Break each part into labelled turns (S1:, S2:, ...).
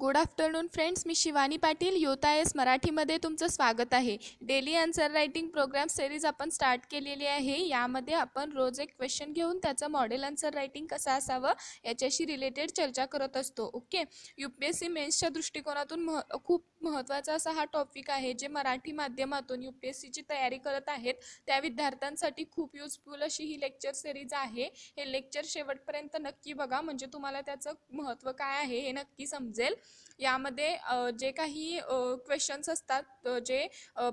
S1: good afternoon friends मी शिवानी पाटील योता एस मराठीमध्ये तुमचं स्वागत आहे daily answer writing programme series आपण स्टार्ट केलेली आहे यामध्ये आपण रोज एक क्वेश्चन घेऊन त्याचं मॉडेल आन्सर रायटिंग कसं असावं याच्याशी रिलेटेड चर्चा करत असतो okay U P S C मेन्सच्या दृष्टिकोनातून मह खूप महत्त्वाचा असा हा टॉपिक आहे जे मराठी माध्यमातून यू पी एस सीची तयारी करत आहेत त्या विद्यार्थ्यांसाठी खूप युजफुल अशी ही लेक्चर सिरीज आहे हे लेक्चर शेवटपर्यंत नक्की बघा म्हणजे तुम्हाला त्याचं महत्त्व काय आहे हे नक्की समजेल यामध्ये जे काही क्वेश्चन्स असतात जे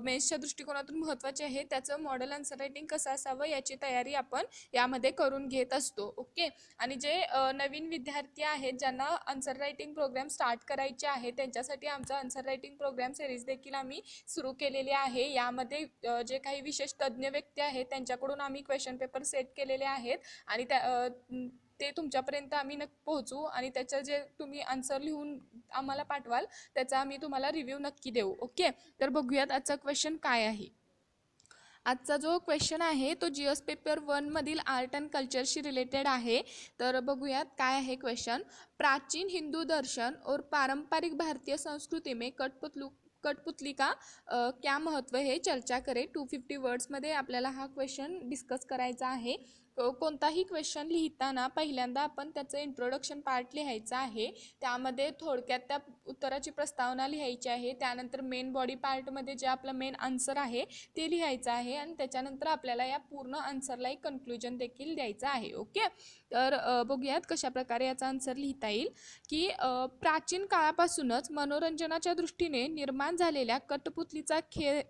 S1: मेन्सच्या दृष्टिकोनातून महत्त्वाचे आहे त्याचं मॉडेल आन्सर रायटिंग कसं असावं याची तयारी आपण यामध्ये करून घेत असतो ओके आणि जे नवीन विद्यार्थी आहेत ज्यांना आन्सर रायटिंग प्रोग्रॅम स्टार्ट करायचे आहे त्यांच्यासाठी आमचा आन्सर रायटिंग प्रोग्रॅम सिरीज देखील आम्ही सुरू केलेली आहे यामध्ये जे काही विशेष तज्ज्ञ व्यक्ती आहेत त्यांच्याकडून आम्ही क्वेश्चन पेपर सेट केलेले आहेत आणि त्या ते तुमच्यापर्यंत आम्ही नक्की पोहोचू आणि त्याचं जे तुम्ही आन्सर लिहून आम्हाला पाठवाल त्याचा आम्ही तुम्हाला रिव्ह्यू नक्की देऊ ओके तर बघूयात आजचा क्वेश्चन काय आहे आजचा जो क्वेश्चन आहे तो जी एस पेपर वनमधील आर्ट अँड कल्चरशी रिलेटेड आहे तर बघूयात काय आहे क्वेश्चन प्राचीन हिंदू दर्शन और पारंपरिक भारतीय संस्कृती मे कठपुतलू कठपुतली का क्या महत्त्व हे चर्चा करे टू फिफ्टी वर्ड्समध्ये आपल्याला हा क्वेश्चन डिस्कस करायचा आहे कोणताही क्वेश्चन लिहिताना पहिल्यांदा आपण त्याचं इंट्रोडक्शन पार्ट लिहायचं आहे त्यामध्ये थोडक्यात त्या उत्तराची प्रस्तावना लिहायची आहे त्यानंतर मेन बॉडी पार्टमध्ये जे आपलं मेन आन्सर आहे ते लिहायचं आहे आणि त्याच्यानंतर आपल्याला या पूर्ण आन्सरला एक कन्क्लुजन देखील द्यायचं आहे ओके तर बघूयात कशाप्रकारे याचा आन्सर लिहिता येईल की प्राचीन काळापासूनच मनोरंजनाच्या दृष्टीने निर्माण झालेल्या कटपुतलीचा खेळ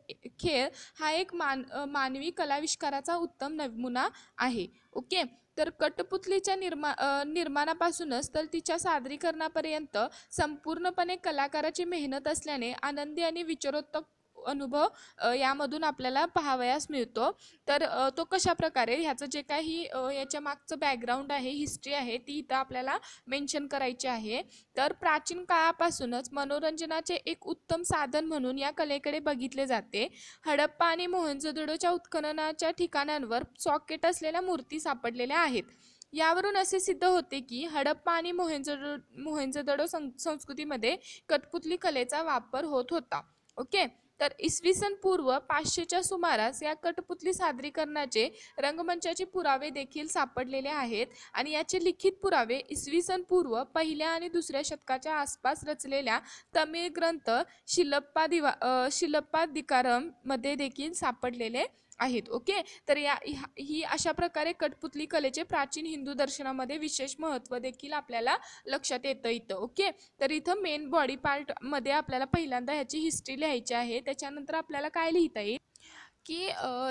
S1: खेळ हा एक मान मानवी कलाविष्काराचा उत्तम नमुना आहे ओके तर कटपुतलीच्या निर्मा निर्माणापासूनच तर तिच्या सादरीकरणापर्यंत संपूर्णपणे कलाकाराची मेहनत असल्याने आनंदी आणि विचारोत्तक अनुभव यामधून आपल्याला पाहावयास मिळतो तर तो कशा प्रकारे ह्याचं जे काही याच्या मागचं बॅकग्राऊंड आहे हिस्ट्री आहे ती इथं आपल्याला मेन्शन करायची आहे तर प्राचीन काळापासूनच मनोरंजनाचे एक उत्तम साधन म्हणून या कलेकडे बघितले जाते हडप्पा आणि मोहनजोदडोच्या उत्खननाच्या ठिकाणांवर सॉकेट असलेल्या मूर्ती सापडलेल्या आहेत यावरून असे सिद्ध होते की हडप्पा आणि मोहेंजोदडो मोहेंजोदडो संस्कृतीमध्ये कठपुतली कलेचा वापर होत होता ओके तर इसवी सन पूर्व पाचशेच्या सुमारास या कटपुतली सादरीकरणाचे रंगमंचाचे पुरावे देखील सापडलेले आहेत आणि याचे लिखित पुरावे इसवी सन पूर्व पहिल्या आणि दुसऱ्या शतकाच्या आसपास रचलेल्या तमिळ ग्रंथ शिलप्पा दिवा शिलप्पा दिकारम मध्ये देखील सापडलेले आहेत ओके तर या ही अशा प्रकारे कठपुतली कलेचे प्राचीन हिंदू दर्शनामध्ये विशेष महत्त्व देखील आपल्याला लक्षात येतं इथं ओके तर इथं मेन बॉडी पार्टमध्ये आपल्याला पहिल्यांदा ह्याची हिस्ट्री लिहायची आहे त्याच्यानंतर आपल्याला काय लिहिता येईल की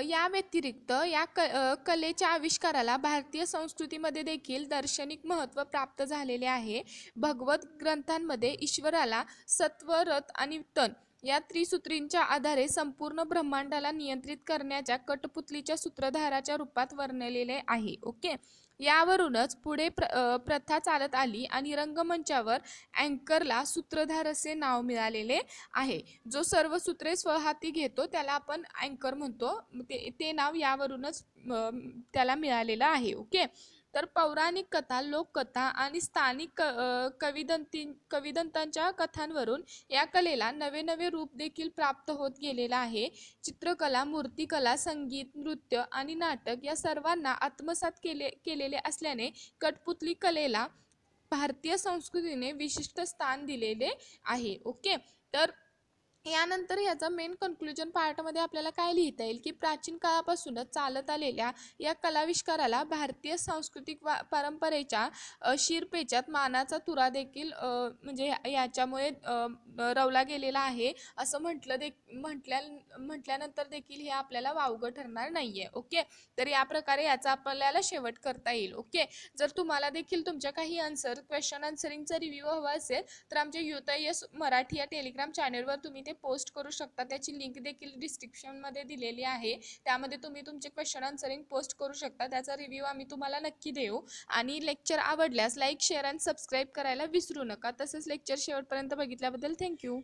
S1: या व्यतिरिक्त या क कलेच्या आविष्काराला भारतीय संस्कृतीमध्ये देखील दार्शनिक महत्त्व प्राप्त झालेले आहे भगवत ग्रंथांमध्ये ईश्वराला सत्व रथ आणि तन या त्रिसूत्रींच्या आधारे संपूर्ण ब्रह्मांडाला नियंत्रित करण्याच्या कटपुतलीच्या सूत्रधाराच्या रूपात वर्णलेले आहे ओके यावरूनच पुढे प्र प्रथा चालत आली आणि रंगमंचावर अँकरला सूत्रधार असे नाव मिळालेले आहे जो सर्व सूत्रे स्वहाती घेतो त्याला आपण अँकर म्हणतो ते, ते नाव यावरूनच त्याला मिळालेलं आहे ओके तर पौराणिक कथा लोककथा आणि स्थानिक क कविदंती कविदंतांच्या कथांवरून या कलेला नवे नवे रूप देखील प्राप्त होत गेलेलं आहे चित्रकला मूर्तिकला संगीत नृत्य आणि नाटक या सर्वांना आत्मसात केले केलेले असल्याने कठपुतली कलेला भारतीय संस्कृतीने विशिष्ट स्थान दिलेले आहे ओके तर यानंतर याचा मेन कन्क्लुजन पार्टमध्ये आपल्याला काय लिहिता येईल की प्राचीन काळापासूनच चालत आलेल्या या कलाविष्काराला भारतीय सांस्कृतिक वा परंपरेच्या शिरपेच्यात मानाचा तुरा देखील म्हणजे याच्यामुळे रवला गेलेला आहे असं म्हटलं दे म्हटल्या म्हटल्यानंतर देखील हे आपल्याला वावगं ठरणार नाही आहे ओके तर या प्रकारे याचा आपल्याला शेवट करता येईल ओके जर तुम्हाला देखील तुमच्या काही आन्सर क्वेश्चन आन्सरिंगचा रिव्ह्यू हवा असेल तर आमच्या युतायस मराठी या टेलिग्राम चॅनेलवर तुम्ही पोस्ट करू शकता त्याची लिंक देखील डिस्क्रिप्शनमध्ये दिलेली आहे त्यामध्ये तुम्ही तुमचे क्वेश्चन आन्सरिंग पोस्ट करू शकता त्याचा रिव्ह्यू आम्ही तुम्हाला नक्की देऊ आणि लेक्चर आवडल्यास लाईक शेअर अँड सबस्क्राईब करायला विसरू नका तसेच लेक्चर शेवटपर्यंत बघितल्याबद्दल थँक्यू